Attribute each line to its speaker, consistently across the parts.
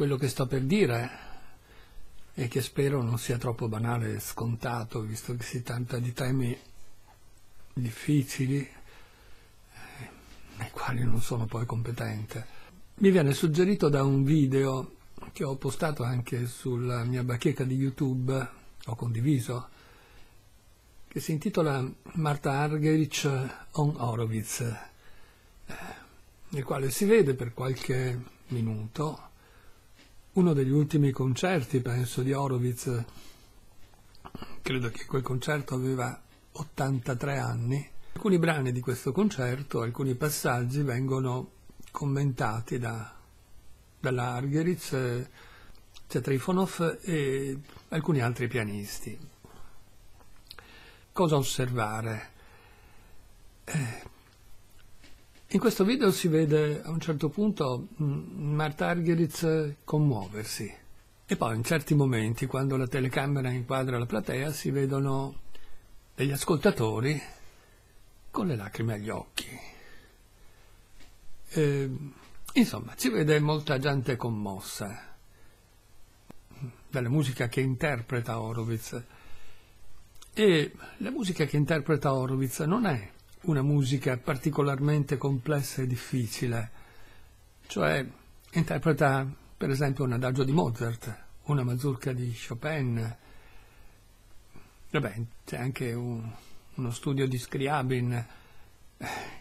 Speaker 1: Quello che sto per dire e che spero non sia troppo banale e scontato, visto che si tratta di temi difficili eh, nei quali non sono poi competente. Mi viene suggerito da un video che ho postato anche sulla mia bacheca di YouTube, ho condiviso, che si intitola Marta Argerich on Horowitz, eh, nel quale si vede per qualche minuto uno degli ultimi concerti, penso, di Horowitz, credo che quel concerto aveva 83 anni, alcuni brani di questo concerto, alcuni passaggi vengono commentati da, dalla Argeritz, c'è Trifonov e alcuni altri pianisti. Cosa osservare? Eh, in questo video si vede a un certo punto mm, Marta Argeritz eh, commuoversi e poi in certi momenti, quando la telecamera inquadra la platea, si vedono degli ascoltatori con le lacrime agli occhi. E, insomma, si vede molta gente commossa dalla musica che interpreta Horowitz. E la musica che interpreta Horowitz non è una musica particolarmente complessa e difficile, cioè interpreta per esempio un adagio di Mozart, una mazurka di Chopin, vabbè c'è anche un, uno studio di Scriabin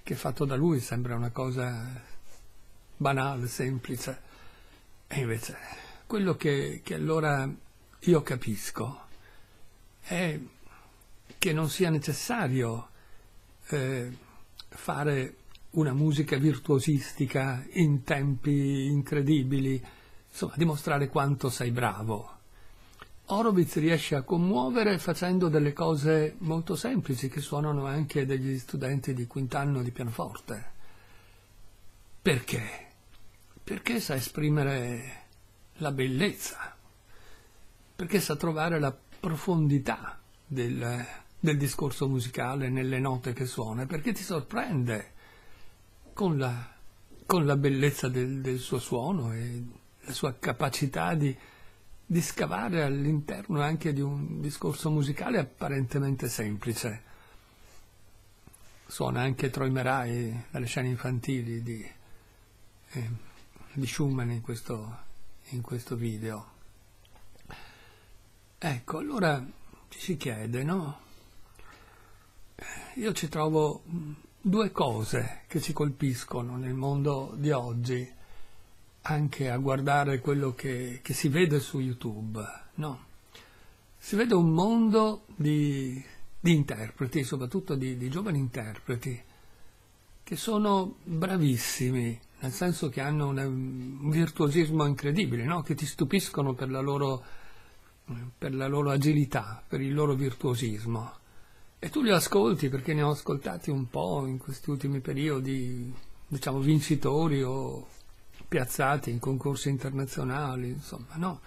Speaker 1: che fatto da lui sembra una cosa banale, semplice, e invece quello che, che allora io capisco è che non sia necessario eh, fare una musica virtuosistica in tempi incredibili, insomma dimostrare quanto sei bravo. Horowitz riesce a commuovere facendo delle cose molto semplici che suonano anche degli studenti di quintanno di pianoforte. Perché? Perché sa esprimere la bellezza, perché sa trovare la profondità del, del discorso musicale, nelle note che suona, perché ti sorprende con la, con la bellezza del, del, suo suono e la sua capacità di, di scavare all'interno anche di un discorso musicale apparentemente semplice. Suona anche Troy dalle scene infantili di, eh, di Schumann in questo, in questo video. Ecco, allora ci si chiede, no? io ci trovo mm, due cose che ci colpiscono nel mondo di oggi, anche a guardare quello che, che si vede su YouTube. No? Si vede un mondo di, di interpreti, soprattutto di, di giovani interpreti, che sono bravissimi, nel senso che hanno un, virtuosismo incredibile, no? che ti stupiscono per la, loro, per la loro agilità, per il loro virtuosismo. E tu li ascolti perché ne ho ascoltati un po' in questi ultimi periodi, diciamo vincitori o piazzati in concorsi internazionali, insomma, no?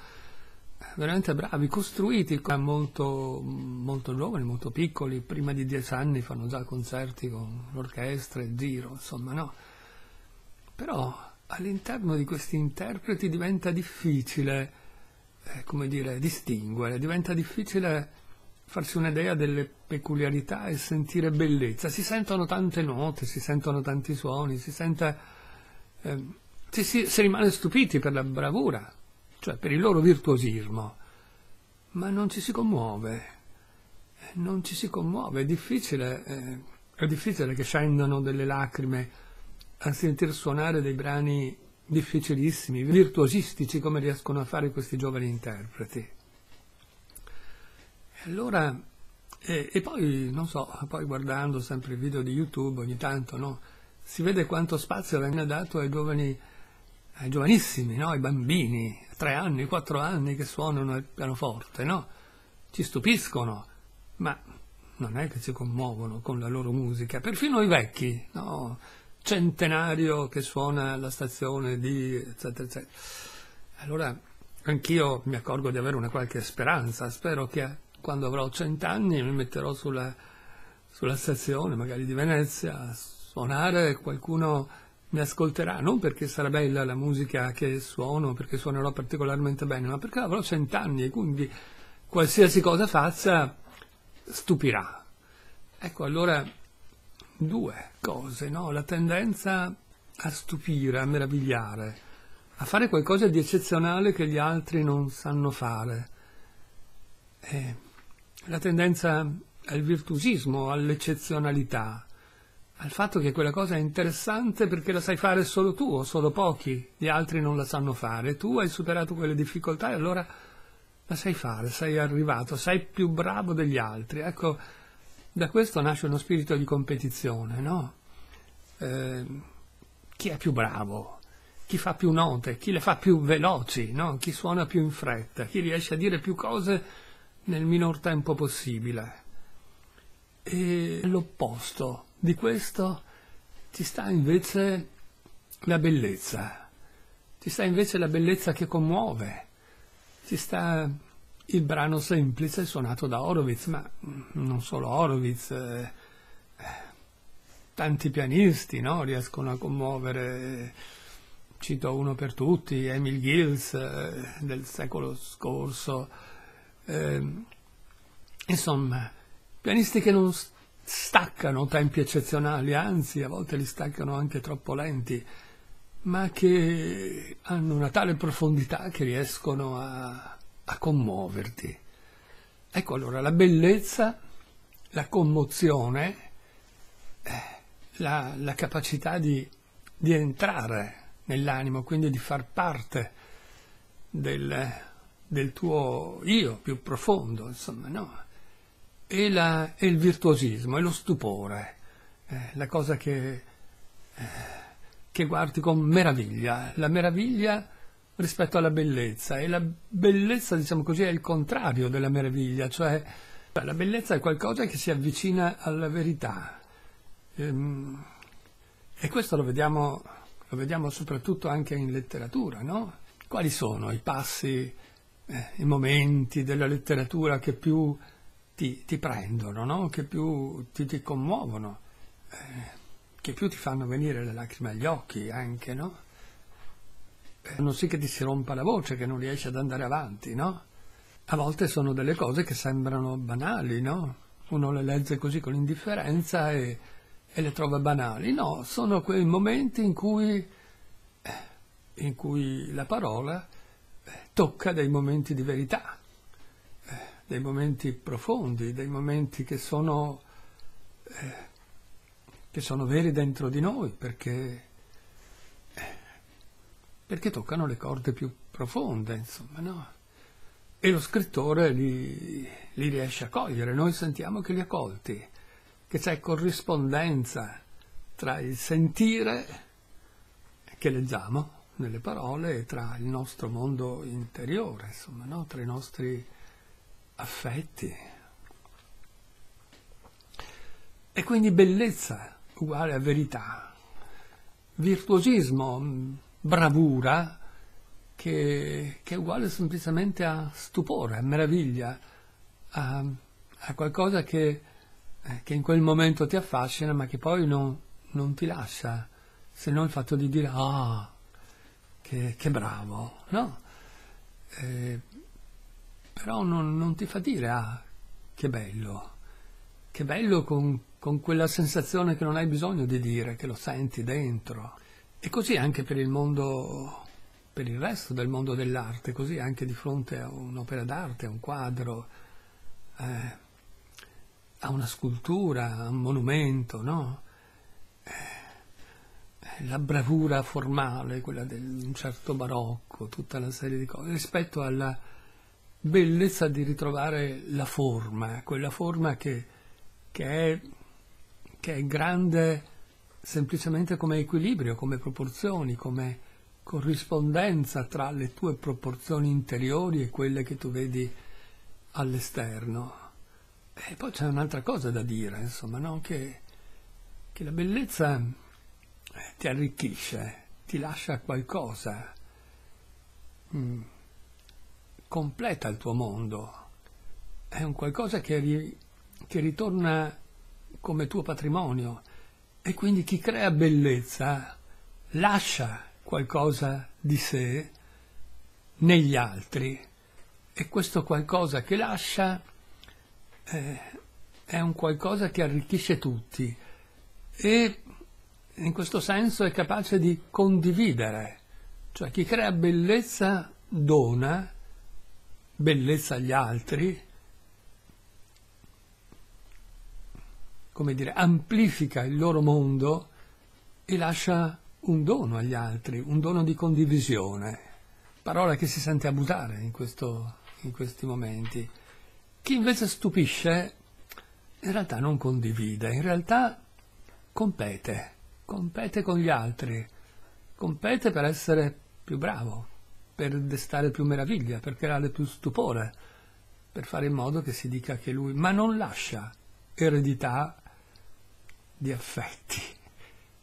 Speaker 1: Eh, veramente bravi, costruiti eh, molto, molto giovani, molto piccoli, prima di dieci anni fanno già concerti con l'orchestra e giro, insomma, no? Però all'interno di questi interpreti diventa difficile, eh, come dire, distinguere, diventa difficile farsi un'idea delle peculiarità e sentire bellezza. Si sentono tante note, si sentono tanti suoni, si sente... Eh, si, si, si rimane stupiti per la bravura, cioè per il loro virtuosismo, ma non ci si commuove, eh, non ci si commuove, è difficile, eh, è difficile che scendano delle lacrime a sentire suonare dei brani difficilissimi, virtuosistici come riescono a fare questi giovani interpreti. Allora, e, eh, e, poi, non so, poi guardando sempre video di YouTube ogni tanto, no? Si vede quanto spazio venga dato ai giovani, ai giovanissimi, no? Ai bambini, tre anni, quattro anni che suonano il pianoforte, no? Ci stupiscono, ma non è che si commuovono con la loro musica, perfino i vecchi, no? Centenario che suona alla stazione di eccetera, eccetera. Allora, anch'io mi accorgo di avere una qualche speranza, spero che quando avrò cent'anni mi metterò sulla, sulla stazione, magari di Venezia, a suonare e qualcuno mi ascolterà, non perché sarà bella la musica che suono, perché suonerò particolarmente bene, ma perché avrò cent'anni e quindi qualsiasi cosa faccia stupirà. Ecco, allora due cose, no? La tendenza a stupire, a meravigliare, a fare qualcosa di eccezionale che gli altri non sanno fare. Eh, la tendenza al virtuosismo, all'eccezionalità, al fatto che quella cosa è interessante perché la sai fare solo tu o solo pochi, gli altri non la sanno fare, tu hai superato quelle difficoltà e allora la sai fare, sei arrivato, sei più bravo degli altri. Ecco, da questo nasce uno spirito di competizione, no? Eh, chi è più bravo? Chi fa più note? Chi le fa più veloci? No? Chi suona più in fretta? Chi riesce a dire più cose? nel minor tempo possibile. E l'opposto di questo ci sta invece la bellezza, ci sta invece la bellezza che commuove, ci sta il brano semplice suonato da Horowitz, ma non solo Horowitz, eh, tanti pianisti no? riescono a commuovere, cito uno per tutti, Emil Gills eh, del secolo scorso, eh, insomma, pianisti che non staccano tempi eccezionali, anzi a volte li staccano anche troppo lenti, ma che hanno una tale profondità che riescono a, a commuoverti. Ecco allora, la bellezza, la commozione, eh, la, la, capacità di, di entrare nell'animo, quindi di far parte del del tuo io più profondo, insomma, no? E, la, e il virtuosismo, e lo stupore, eh, la cosa che, eh, che guardi con meraviglia, la meraviglia rispetto alla bellezza, e la bellezza, diciamo così, è il contrario della meraviglia, cioè la bellezza è qualcosa che si avvicina alla verità. Ehm, e questo lo vediamo, lo vediamo soprattutto anche in letteratura, no? Quali sono i passi eh, i momenti della letteratura che più ti, ti prendono, no? che più ti, ti commuovono, eh, che più ti fanno venire le lacrime agli occhi anche, no? Fanno eh, sì che ti si rompa la voce, che non riesci ad andare avanti, no? A volte sono delle cose che sembrano banali, no? Uno le legge così con indifferenza e, e le trova banali. No, sono quei momenti in cui, eh, in cui la parola tocca dei momenti di verità, eh, dei momenti profondi, dei momenti che sono, eh, che sono veri dentro di noi, perché, eh, perché, toccano le corde più profonde, insomma, no? E lo scrittore li, li riesce a cogliere, noi sentiamo che li ha colti, che c'è corrispondenza tra il sentire che leggiamo nelle parole tra il nostro mondo interiore, insomma, no? tra i nostri affetti. E quindi bellezza uguale a verità, virtuosismo, mm, bravura, che, che è uguale semplicemente a stupore, a meraviglia, a, a qualcosa che, eh, che, in quel momento ti affascina ma che poi non, non ti lascia, se non il fatto di dire ah, che, che bravo, no? Eh, però non, non, ti fa dire, ah, che bello, che bello con, con quella sensazione che non hai bisogno di dire, che lo senti dentro. E così anche per il mondo, per il resto del mondo dell'arte, così anche di fronte a un'opera d'arte, a un quadro, eh, a una scultura, a un monumento, no? la bravura formale, quella di un certo barocco, tutta una serie di cose, rispetto alla bellezza di ritrovare la forma, quella forma che, che, è, che è, grande semplicemente come equilibrio, come proporzioni, come corrispondenza tra le tue proporzioni interiori e quelle che tu vedi all'esterno. E poi c'è un'altra cosa da dire, insomma, no? che, che la bellezza ti arricchisce, ti lascia qualcosa, mm. completa il tuo mondo, è un qualcosa che, ri, che ritorna come tuo patrimonio e quindi chi crea bellezza lascia qualcosa di sé negli altri e questo qualcosa che lascia eh, è un qualcosa che arricchisce tutti e in questo senso è capace di condividere, cioè chi crea bellezza dona bellezza agli altri, come dire, amplifica il loro mondo e lascia un dono agli altri, un dono di condivisione, parola che si sente abusare in, questo, in questi momenti. Chi invece stupisce in realtà non condivide, in realtà compete compete con gli altri, compete per essere più bravo, per destare più meraviglia, per creare più stupore, per fare in modo che si dica che lui, ma non lascia eredità di affetti,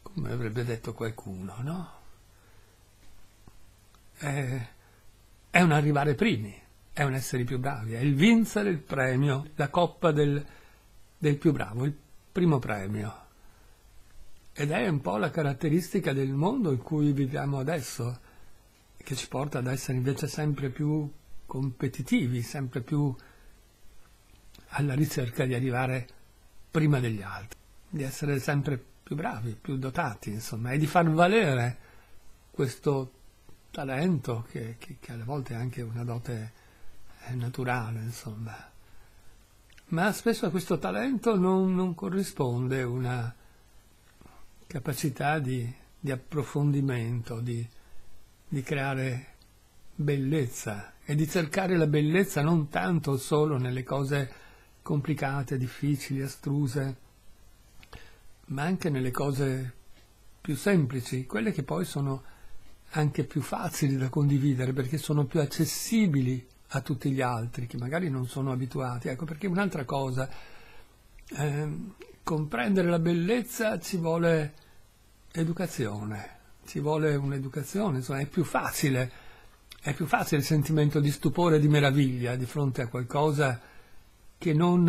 Speaker 1: come avrebbe detto qualcuno, no? È, è un arrivare primi, è un essere i più bravi, è il vincere il premio, la coppa del, del più bravo, il primo premio. Ed è un po' la caratteristica del mondo in cui viviamo adesso, che ci porta ad essere invece sempre più competitivi, sempre più alla ricerca di arrivare prima degli altri, di essere sempre più bravi, più dotati, insomma, e di far valere questo talento che, che, che alle volte è anche una dote eh, naturale, insomma. Ma spesso a questo talento non, non corrisponde una capacità di, di approfondimento, di, di creare bellezza e di cercare la bellezza non tanto solo nelle cose complicate, difficili, astruse, ma anche nelle cose più semplici, quelle che poi sono anche più facili da condividere perché sono più accessibili a tutti gli altri che magari non sono abituati. Ecco perché un'altra cosa, eh, comprendere la bellezza ci vuole educazione, ci vuole un'educazione, insomma è più facile, è più facile il sentimento di stupore e di meraviglia di fronte a qualcosa che non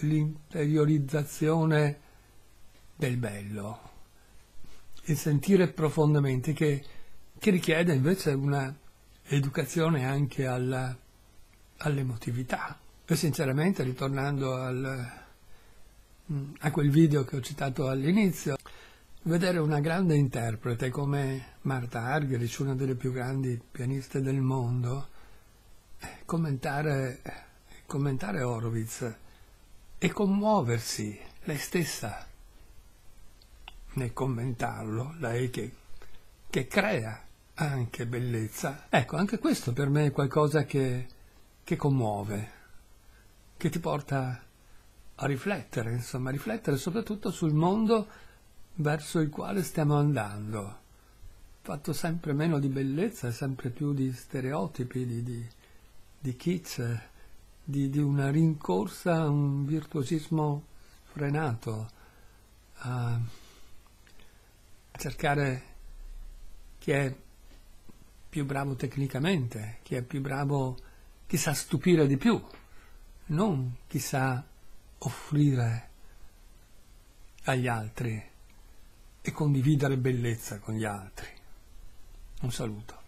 Speaker 1: l'interiorizzazione del bello, il sentire profondamente che, che richiede invece un'educazione anche alla, all'emotività. E sinceramente, ritornando al, mm, a quel video che ho citato all'inizio, vedere una grande interprete come Marta Argerich, una delle più grandi pianiste del mondo, eh, commentare, commentare Horowitz e commuoversi lei stessa nel commentarlo, lei che, che crea anche bellezza. Ecco, anche questo per me è qualcosa che, che commuove, che ti porta a riflettere, insomma, a riflettere soprattutto sul mondo verso il quale stiamo andando, fatto sempre meno di bellezza, sempre più di stereotipi, di, di, di kitsch, di, di, una rincorsa, un virtuosismo frenato, a cercare chi è più bravo tecnicamente, chi è più bravo, chi sa stupire di più, non chi sa offrire agli altri e condividere bellezza con gli altri. Un saluto.